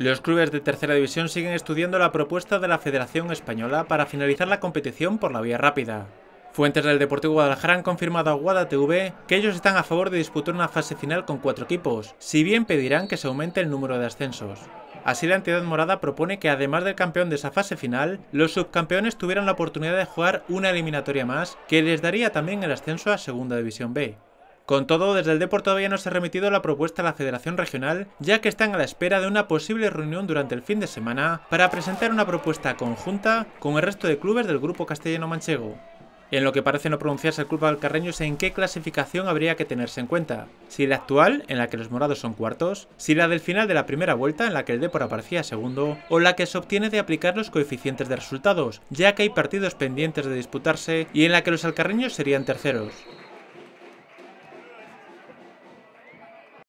Los clubes de tercera división siguen estudiando la propuesta de la Federación Española para finalizar la competición por la vía rápida. Fuentes del Deportivo Guadalajara han confirmado a Guada TV que ellos están a favor de disputar una fase final con cuatro equipos, si bien pedirán que se aumente el número de ascensos. Así la entidad morada propone que además del campeón de esa fase final, los subcampeones tuvieran la oportunidad de jugar una eliminatoria más que les daría también el ascenso a Segunda División B. Con todo, desde el deporte todavía no se ha remitido la propuesta a la Federación Regional, ya que están a la espera de una posible reunión durante el fin de semana para presentar una propuesta conjunta con el resto de clubes del grupo castellano-manchego. En lo que parece no pronunciarse el club alcarreño es en qué clasificación habría que tenerse en cuenta. Si la actual, en la que los morados son cuartos, si la del final de la primera vuelta, en la que el Depor aparecía segundo, o la que se obtiene de aplicar los coeficientes de resultados, ya que hay partidos pendientes de disputarse y en la que los alcarreños serían terceros.